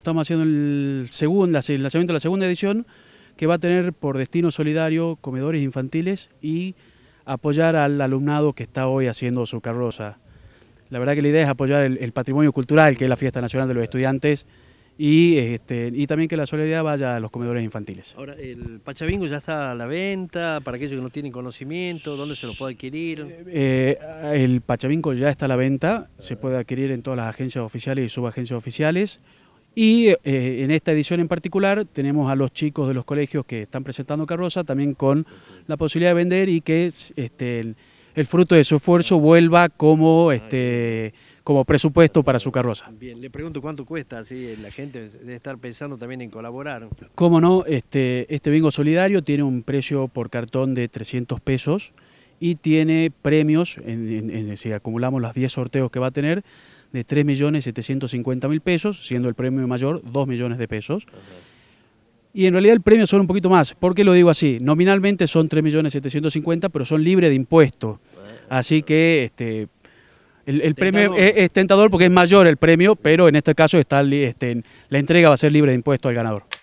Estamos haciendo el, segundo, el lanzamiento de la segunda edición que va a tener por destino solidario comedores infantiles y apoyar al alumnado que está hoy haciendo su carroza. La verdad que la idea es apoyar el, patrimonio cultural que es la Fiesta Nacional de los Estudiantes y, este, y también que la solidaridad vaya a los comedores infantiles. Ahora, ¿el Pachavingo ya está a la venta para aquellos que no tienen conocimiento? ¿Dónde se lo puede adquirir? Eh, eh, el Pachavingo ya está a la venta, se puede adquirir en todas las agencias oficiales y subagencias oficiales y eh, en esta edición en particular tenemos a los chicos de los colegios que están presentando carroza también con la posibilidad de vender y que este, el, fruto de su esfuerzo vuelva como, este, como presupuesto para su carroza. Bien, le pregunto cuánto cuesta, así eh, la gente debe estar pensando también en colaborar. Cómo no, este, este bingo solidario tiene un precio por cartón de 300 pesos y tiene premios, si acumulamos los 10 sorteos que va a tener, de 3.750.000 pesos, siendo el premio mayor 2 millones de pesos. Y en realidad el premio son un poquito más. ¿Por qué lo digo así? Nominalmente son 3.750.000, pero son libres de impuestos. Ah, así que este, el, premio es, tentador porque es mayor el premio, pero en este caso está, este, la entrega va a ser libre de impuesto al ganador.